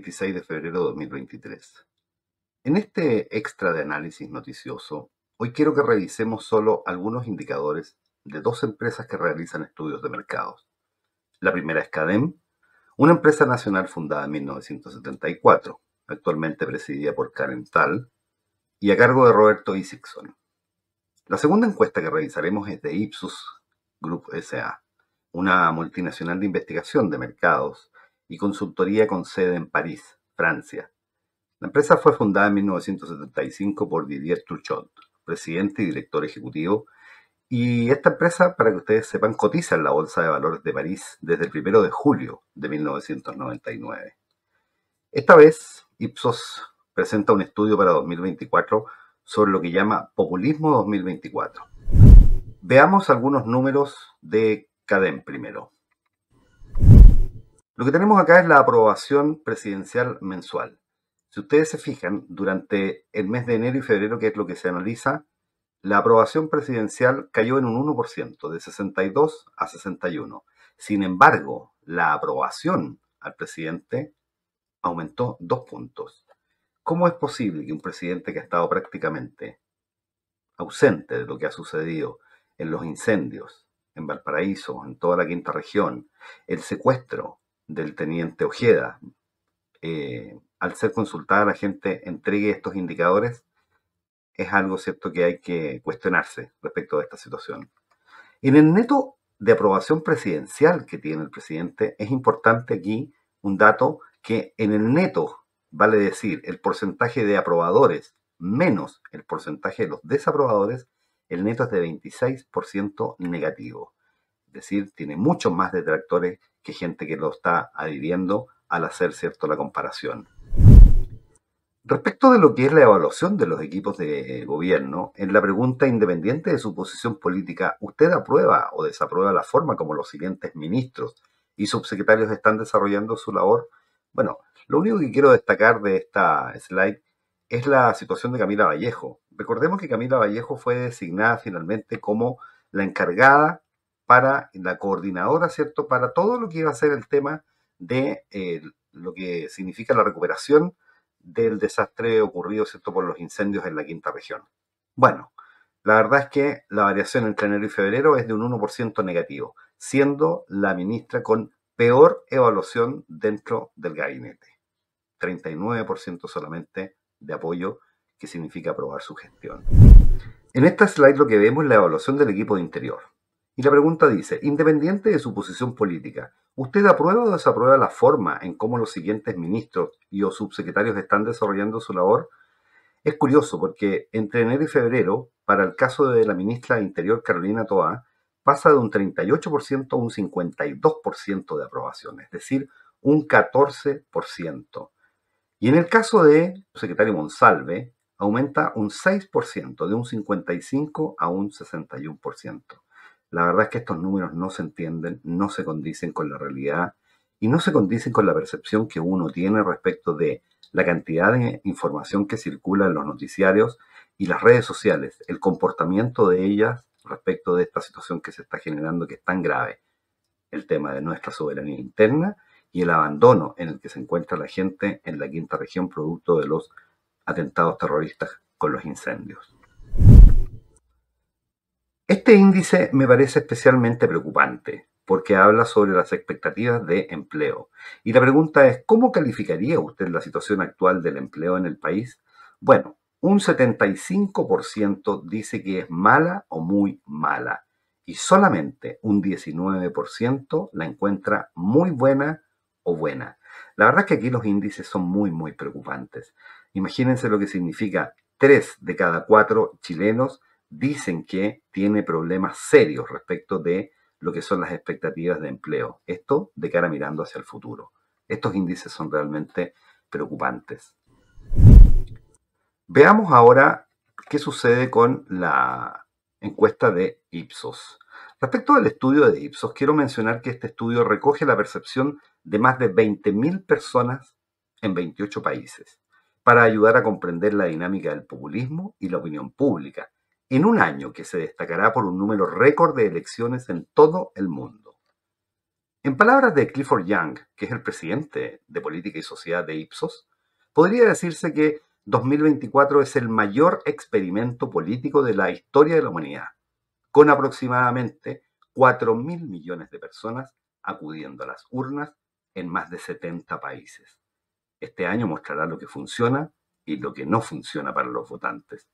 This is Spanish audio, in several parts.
26 de febrero de 2023. En este extra de análisis noticioso, hoy quiero que revisemos solo algunos indicadores de dos empresas que realizan estudios de mercados. La primera es CADEM, una empresa nacional fundada en 1974, actualmente presidida por Karen y a cargo de Roberto Isixson. La segunda encuesta que revisaremos es de Ipsos Group SA, una multinacional de investigación de mercados y consultoría con sede en París, Francia. La empresa fue fundada en 1975 por Didier Truchot, presidente y director ejecutivo, y esta empresa, para que ustedes sepan, cotiza en la Bolsa de Valores de París desde el primero de julio de 1999. Esta vez, Ipsos presenta un estudio para 2024 sobre lo que llama Populismo 2024. Veamos algunos números de CADEM primero. Lo que tenemos acá es la aprobación presidencial mensual. Si ustedes se fijan, durante el mes de enero y febrero, que es lo que se analiza, la aprobación presidencial cayó en un 1%, de 62 a 61. Sin embargo, la aprobación al presidente aumentó dos puntos. ¿Cómo es posible que un presidente que ha estado prácticamente ausente de lo que ha sucedido en los incendios, en Valparaíso, en toda la quinta región, el secuestro, del teniente Ojeda. Eh, al ser consultada la gente entregue estos indicadores, es algo cierto que hay que cuestionarse respecto a esta situación. En el neto de aprobación presidencial que tiene el presidente, es importante aquí un dato que en el neto, vale decir, el porcentaje de aprobadores menos el porcentaje de los desaprobadores, el neto es de 26% negativo decir, tiene muchos más detractores que gente que lo está adhiriendo al hacer cierto la comparación. Respecto de lo que es la evaluación de los equipos de eh, gobierno, en la pregunta independiente de su posición política, ¿usted aprueba o desaprueba la forma como los siguientes ministros y subsecretarios están desarrollando su labor? Bueno, lo único que quiero destacar de esta slide es la situación de Camila Vallejo. Recordemos que Camila Vallejo fue designada finalmente como la encargada para la coordinadora, ¿cierto? Para todo lo que iba a ser el tema de eh, lo que significa la recuperación del desastre ocurrido, ¿cierto? Por los incendios en la quinta región. Bueno, la verdad es que la variación entre enero y febrero es de un 1% negativo, siendo la ministra con peor evaluación dentro del gabinete. 39% solamente de apoyo, que significa aprobar su gestión. En esta slide lo que vemos es la evaluación del equipo de interior. Y la pregunta dice, independiente de su posición política, ¿usted aprueba o desaprueba la forma en cómo los siguientes ministros y o subsecretarios están desarrollando su labor? Es curioso porque entre enero y febrero, para el caso de la ministra de Interior Carolina Toa, pasa de un 38% a un 52% de aprobación, es decir, un 14%. Y en el caso del secretario Monsalve, aumenta un 6%, de un 55% a un 61%. La verdad es que estos números no se entienden, no se condicen con la realidad y no se condicen con la percepción que uno tiene respecto de la cantidad de información que circula en los noticiarios y las redes sociales, el comportamiento de ellas respecto de esta situación que se está generando que es tan grave, el tema de nuestra soberanía interna y el abandono en el que se encuentra la gente en la quinta región producto de los atentados terroristas con los incendios. Este índice me parece especialmente preocupante porque habla sobre las expectativas de empleo. Y la pregunta es, ¿cómo calificaría usted la situación actual del empleo en el país? Bueno, un 75% dice que es mala o muy mala y solamente un 19% la encuentra muy buena o buena. La verdad es que aquí los índices son muy, muy preocupantes. Imagínense lo que significa 3 de cada 4 chilenos dicen que tiene problemas serios respecto de lo que son las expectativas de empleo. Esto de cara mirando hacia el futuro. Estos índices son realmente preocupantes. Veamos ahora qué sucede con la encuesta de Ipsos. Respecto al estudio de Ipsos, quiero mencionar que este estudio recoge la percepción de más de 20.000 personas en 28 países para ayudar a comprender la dinámica del populismo y la opinión pública en un año que se destacará por un número récord de elecciones en todo el mundo. En palabras de Clifford Young, que es el presidente de Política y Sociedad de Ipsos, podría decirse que 2024 es el mayor experimento político de la historia de la humanidad, con aproximadamente 4.000 millones de personas acudiendo a las urnas en más de 70 países. Este año mostrará lo que funciona y lo que no funciona para los votantes.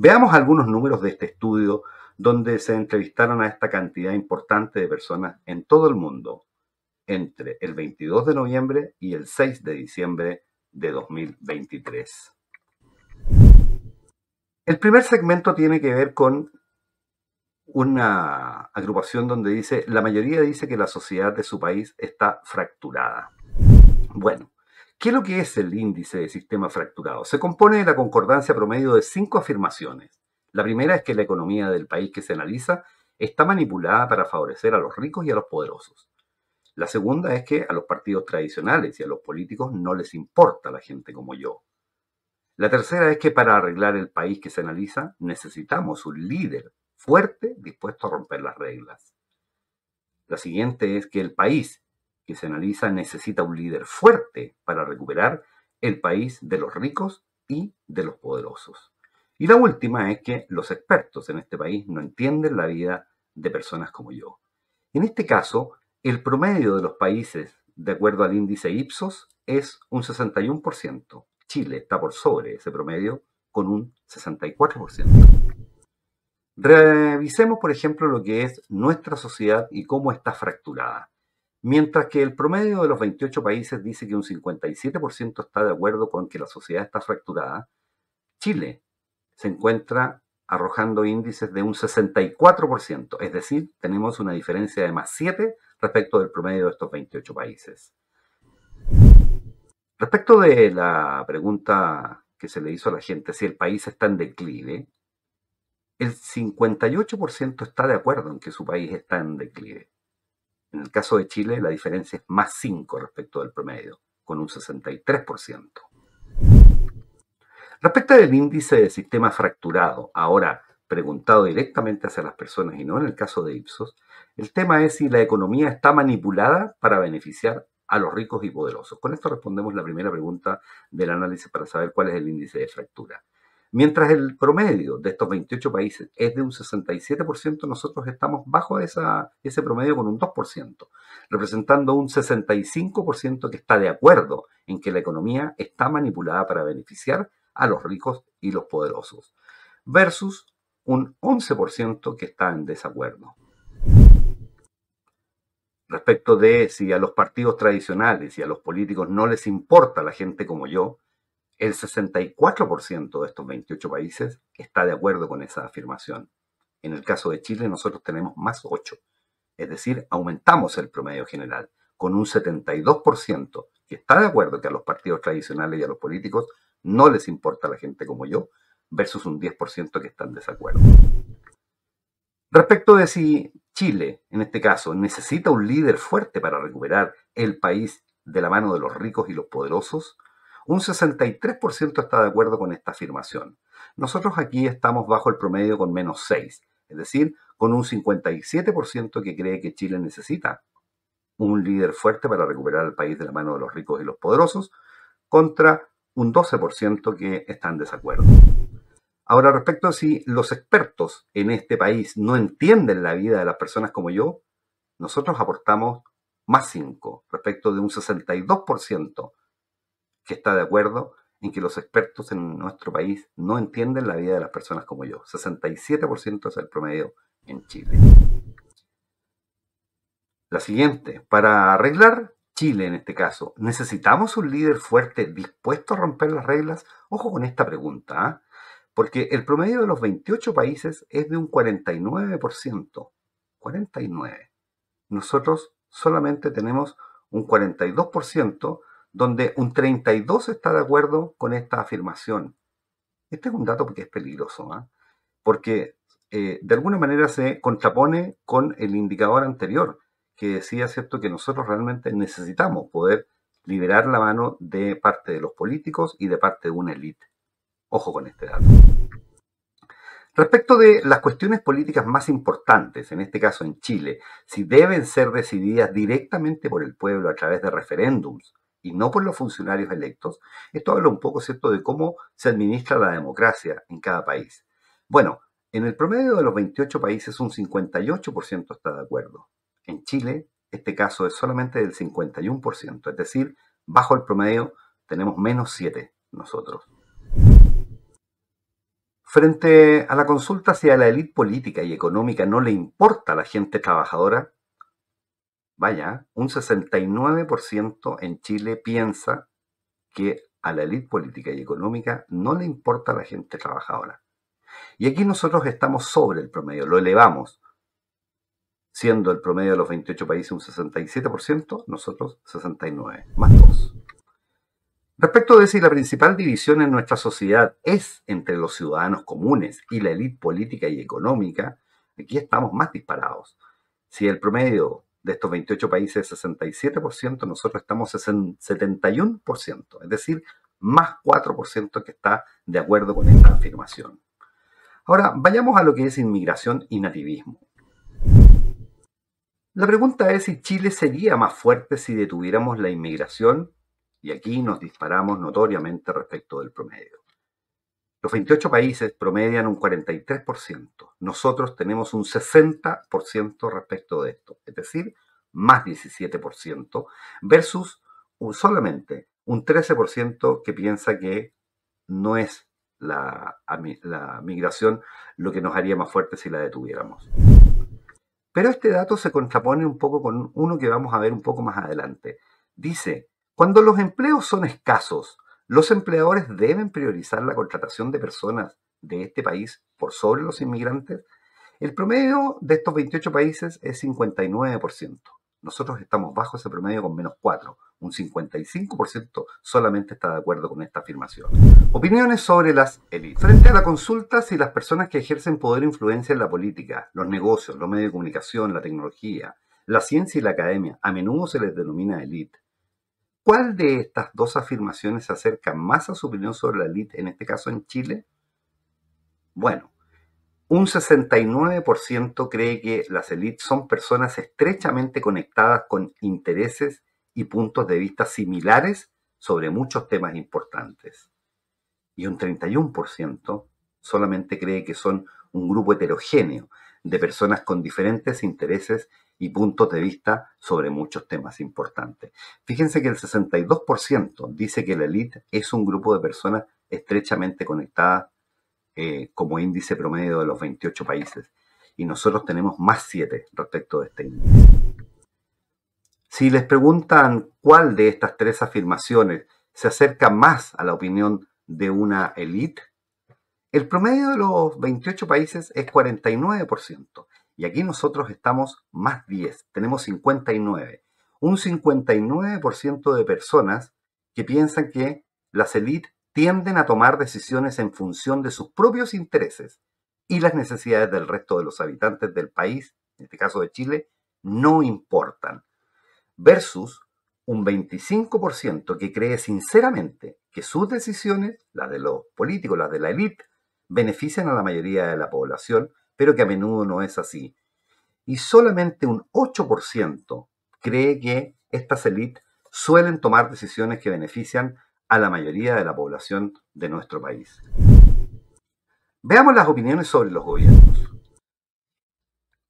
Veamos algunos números de este estudio donde se entrevistaron a esta cantidad importante de personas en todo el mundo entre el 22 de noviembre y el 6 de diciembre de 2023. El primer segmento tiene que ver con una agrupación donde dice, la mayoría dice que la sociedad de su país está fracturada. Bueno, ¿Qué es lo que es el índice de sistema fracturado? Se compone de la concordancia promedio de cinco afirmaciones. La primera es que la economía del país que se analiza está manipulada para favorecer a los ricos y a los poderosos. La segunda es que a los partidos tradicionales y a los políticos no les importa la gente como yo. La tercera es que para arreglar el país que se analiza necesitamos un líder fuerte dispuesto a romper las reglas. La siguiente es que el país que se analiza necesita un líder fuerte para recuperar el país de los ricos y de los poderosos. Y la última es que los expertos en este país no entienden la vida de personas como yo. En este caso, el promedio de los países, de acuerdo al índice Ipsos, es un 61%. Chile está por sobre ese promedio con un 64%. Revisemos, por ejemplo, lo que es nuestra sociedad y cómo está fracturada. Mientras que el promedio de los 28 países dice que un 57% está de acuerdo con que la sociedad está fracturada, Chile se encuentra arrojando índices de un 64%, es decir, tenemos una diferencia de más 7 respecto del promedio de estos 28 países. Respecto de la pregunta que se le hizo a la gente, si el país está en declive, el 58% está de acuerdo en que su país está en declive. En el caso de Chile, la diferencia es más 5 respecto del promedio, con un 63%. Respecto del índice de sistema fracturado, ahora preguntado directamente hacia las personas y no en el caso de Ipsos, el tema es si la economía está manipulada para beneficiar a los ricos y poderosos. Con esto respondemos la primera pregunta del análisis para saber cuál es el índice de fractura. Mientras el promedio de estos 28 países es de un 67%, nosotros estamos bajo esa, ese promedio con un 2%, representando un 65% que está de acuerdo en que la economía está manipulada para beneficiar a los ricos y los poderosos, versus un 11% que está en desacuerdo. Respecto de si a los partidos tradicionales y a los políticos no les importa la gente como yo, el 64% de estos 28 países está de acuerdo con esa afirmación. En el caso de Chile, nosotros tenemos más 8, es decir, aumentamos el promedio general con un 72% que está de acuerdo que a los partidos tradicionales y a los políticos no les importa la gente como yo, versus un 10% que está en desacuerdo. Respecto de si Chile, en este caso, necesita un líder fuerte para recuperar el país de la mano de los ricos y los poderosos, un 63% está de acuerdo con esta afirmación. Nosotros aquí estamos bajo el promedio con menos 6, es decir, con un 57% que cree que Chile necesita un líder fuerte para recuperar el país de la mano de los ricos y los poderosos, contra un 12% que está en desacuerdo. Ahora, respecto a si los expertos en este país no entienden la vida de las personas como yo, nosotros aportamos más 5, respecto de un 62% que está de acuerdo en que los expertos en nuestro país no entienden la vida de las personas como yo. 67% es el promedio en Chile. La siguiente, para arreglar Chile en este caso, ¿necesitamos un líder fuerte dispuesto a romper las reglas? Ojo con esta pregunta, ¿ah? porque el promedio de los 28 países es de un 49%. 49. Nosotros solamente tenemos un 42% donde un 32 está de acuerdo con esta afirmación. Este es un dato que es peligroso, ¿ah? porque eh, de alguna manera se contrapone con el indicador anterior, que decía, ¿cierto?, que nosotros realmente necesitamos poder liberar la mano de parte de los políticos y de parte de una élite. Ojo con este dato. Respecto de las cuestiones políticas más importantes, en este caso en Chile, si deben ser decididas directamente por el pueblo a través de referéndums y no por los funcionarios electos, esto habla un poco, ¿cierto?, de cómo se administra la democracia en cada país. Bueno, en el promedio de los 28 países un 58% está de acuerdo. En Chile, este caso es solamente del 51%, es decir, bajo el promedio tenemos menos 7 nosotros. Frente a la consulta si a la élite política y económica no le importa a la gente trabajadora, vaya, un 69% en Chile piensa que a la élite política y económica no le importa la gente trabajadora. Y aquí nosotros estamos sobre el promedio, lo elevamos. Siendo el promedio de los 28 países un 67%, nosotros 69, más 2. Respecto de si la principal división en nuestra sociedad es entre los ciudadanos comunes y la élite política y económica, aquí estamos más disparados. Si el promedio de estos 28 países, 67%, nosotros estamos en 71%, es decir, más 4% que está de acuerdo con esta afirmación. Ahora, vayamos a lo que es inmigración y nativismo. La pregunta es si Chile sería más fuerte si detuviéramos la inmigración, y aquí nos disparamos notoriamente respecto del promedio. Los 28 países promedian un 43%. Nosotros tenemos un 60% respecto de esto, es decir, más 17% versus solamente un 13% que piensa que no es la, la, migración lo que nos haría más fuertes si la detuviéramos. Pero este dato se contrapone un poco con uno que vamos a ver un poco más adelante. Dice, cuando los empleos son escasos, los empleadores deben priorizar la contratación de personas de este país por sobre los inmigrantes. El promedio de estos 28 países es 59%. Nosotros estamos bajo ese promedio con menos 4. Un 55% solamente está de acuerdo con esta afirmación. Opiniones sobre las élites. Frente a la consulta, si las personas que ejercen poder e influencia en la política, los negocios, los medios de comunicación, la tecnología, la ciencia y la academia, a menudo se les denomina élite ¿Cuál de estas dos afirmaciones se acerca más a su opinión sobre la elite, en este caso en Chile? Bueno, un 69% cree que las élites son personas estrechamente conectadas con intereses y puntos de vista similares sobre muchos temas importantes. Y un 31% solamente cree que son un grupo heterogéneo de personas con diferentes intereses y puntos de vista sobre muchos temas importantes. Fíjense que el 62% dice que la élite es un grupo de personas estrechamente conectadas eh, como índice promedio de los 28 países. Y nosotros tenemos más 7 respecto de este índice. Si les preguntan cuál de estas tres afirmaciones se acerca más a la opinión de una élite, el promedio de los 28 países es 49%. Y aquí nosotros estamos más 10, tenemos 59. Un 59% de personas que piensan que las élites tienden a tomar decisiones en función de sus propios intereses y las necesidades del resto de los habitantes del país, en este caso de Chile, no importan. Versus un 25% que cree sinceramente que sus decisiones, las de los políticos, las de la élite, benefician a la mayoría de la población pero que a menudo no es así. Y solamente un 8% cree que estas élites suelen tomar decisiones que benefician a la mayoría de la población de nuestro país. Veamos las opiniones sobre los gobiernos.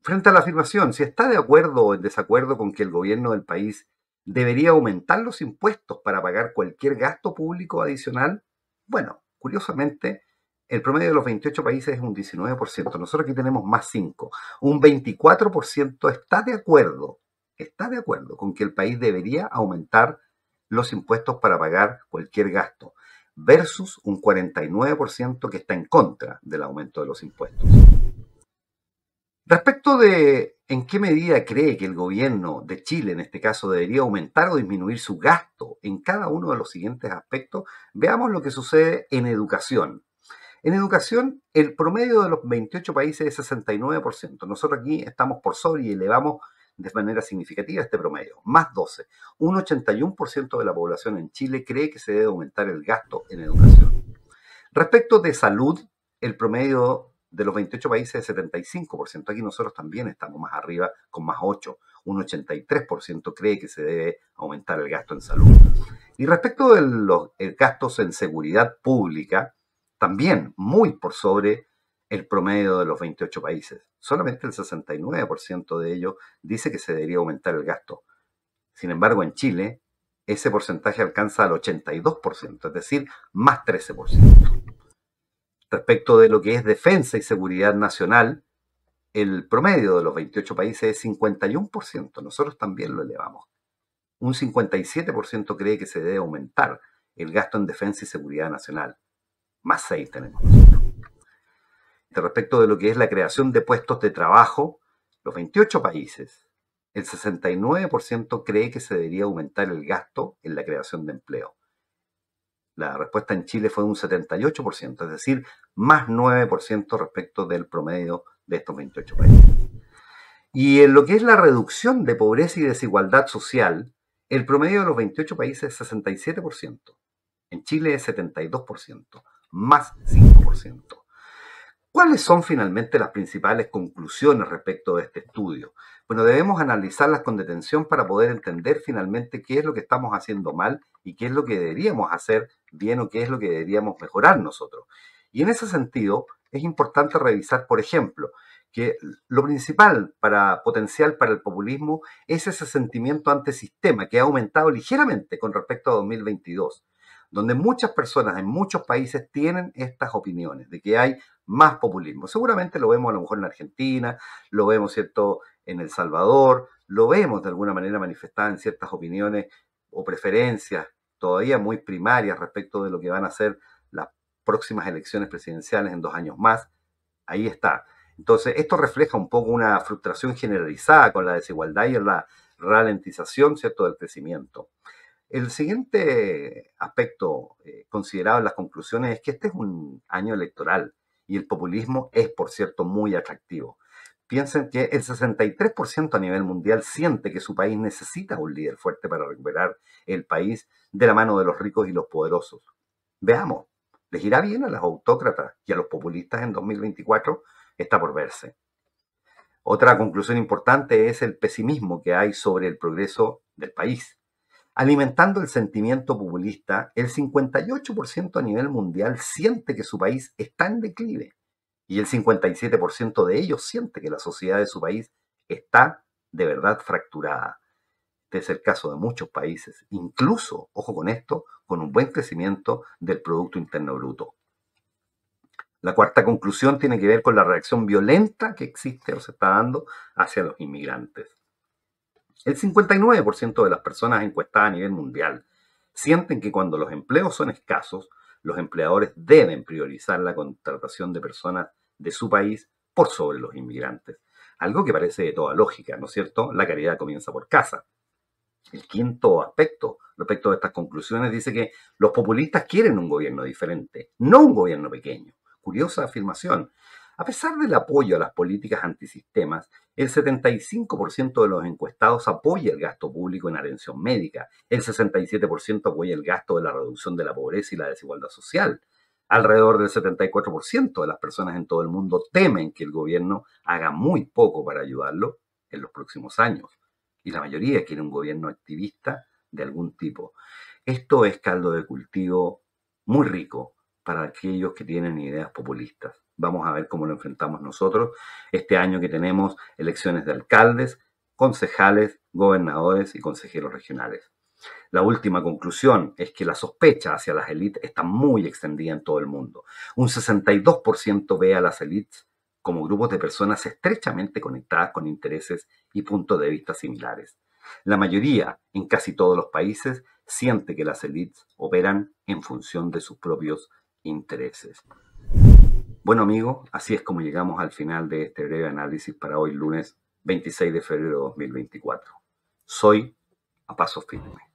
Frente a la afirmación, si está de acuerdo o en desacuerdo con que el gobierno del país debería aumentar los impuestos para pagar cualquier gasto público adicional, bueno, curiosamente, el promedio de los 28 países es un 19%. Nosotros aquí tenemos más 5. Un 24% está de acuerdo, está de acuerdo con que el país debería aumentar los impuestos para pagar cualquier gasto, versus un 49% que está en contra del aumento de los impuestos. Respecto de en qué medida cree que el gobierno de Chile, en este caso, debería aumentar o disminuir su gasto en cada uno de los siguientes aspectos, veamos lo que sucede en educación. En educación, el promedio de los 28 países es 69%. Nosotros aquí estamos por sobre y elevamos de manera significativa este promedio, más 12. Un 81% de la población en Chile cree que se debe aumentar el gasto en educación. Respecto de salud, el promedio de los 28 países es 75%. Aquí nosotros también estamos más arriba, con más 8. Un 83% cree que se debe aumentar el gasto en salud. Y respecto de los eh, gastos en seguridad pública, también muy por sobre el promedio de los 28 países. Solamente el 69% de ellos dice que se debería aumentar el gasto. Sin embargo, en Chile, ese porcentaje alcanza al 82%, es decir, más 13%. Respecto de lo que es defensa y seguridad nacional, el promedio de los 28 países es 51%. Nosotros también lo elevamos. Un 57% cree que se debe aumentar el gasto en defensa y seguridad nacional más seis tenemos. Respecto de lo que es la creación de puestos de trabajo, los 28 países, el 69% cree que se debería aumentar el gasto en la creación de empleo. La respuesta en Chile fue un 78%, es decir, más 9% respecto del promedio de estos 28 países. Y en lo que es la reducción de pobreza y desigualdad social, el promedio de los 28 países es 67%. En Chile es 72% más 5%. ¿Cuáles son finalmente las principales conclusiones respecto de este estudio? Bueno, debemos analizarlas con detención para poder entender finalmente qué es lo que estamos haciendo mal y qué es lo que deberíamos hacer bien o qué es lo que deberíamos mejorar nosotros. Y en ese sentido, es importante revisar, por ejemplo, que lo principal para potencial para el populismo es ese sentimiento antisistema que ha aumentado ligeramente con respecto a 2022 donde muchas personas en muchos países tienen estas opiniones de que hay más populismo. Seguramente lo vemos a lo mejor en Argentina, lo vemos, ¿cierto?, en El Salvador, lo vemos de alguna manera manifestada en ciertas opiniones o preferencias todavía muy primarias respecto de lo que van a ser las próximas elecciones presidenciales en dos años más. Ahí está. Entonces, esto refleja un poco una frustración generalizada con la desigualdad y la ralentización, ¿cierto?, del crecimiento. El siguiente aspecto eh, considerado en las conclusiones es que este es un año electoral y el populismo es, por cierto, muy atractivo. Piensen que el 63% a nivel mundial siente que su país necesita un líder fuerte para recuperar el país de la mano de los ricos y los poderosos. Veamos, ¿les irá bien a los autócratas y a los populistas en 2024? Está por verse. Otra conclusión importante es el pesimismo que hay sobre el progreso del país Alimentando el sentimiento populista, el 58% a nivel mundial siente que su país está en declive y el 57% de ellos siente que la sociedad de su país está de verdad fracturada. Este es el caso de muchos países, incluso, ojo con esto, con un buen crecimiento del Producto Interno Bruto. La cuarta conclusión tiene que ver con la reacción violenta que existe o se está dando hacia los inmigrantes. El 59% de las personas encuestadas a nivel mundial sienten que cuando los empleos son escasos, los empleadores deben priorizar la contratación de personas de su país por sobre los inmigrantes. Algo que parece de toda lógica, ¿no es cierto? La caridad comienza por casa. El quinto aspecto respecto a estas conclusiones dice que los populistas quieren un gobierno diferente, no un gobierno pequeño. Curiosa afirmación. A pesar del apoyo a las políticas antisistemas, el 75% de los encuestados apoya el gasto público en atención médica. El 67% apoya el gasto de la reducción de la pobreza y la desigualdad social. Alrededor del 74% de las personas en todo el mundo temen que el gobierno haga muy poco para ayudarlo en los próximos años. Y la mayoría quiere un gobierno activista de algún tipo. Esto es caldo de cultivo muy rico para aquellos que tienen ideas populistas. Vamos a ver cómo lo enfrentamos nosotros este año que tenemos elecciones de alcaldes, concejales, gobernadores y consejeros regionales. La última conclusión es que la sospecha hacia las élites está muy extendida en todo el mundo. Un 62% ve a las élites como grupos de personas estrechamente conectadas con intereses y puntos de vista similares. La mayoría, en casi todos los países, siente que las élites operan en función de sus propios intereses. Bueno amigos, así es como llegamos al final de este breve análisis para hoy lunes 26 de febrero de 2024. Soy a paso firme.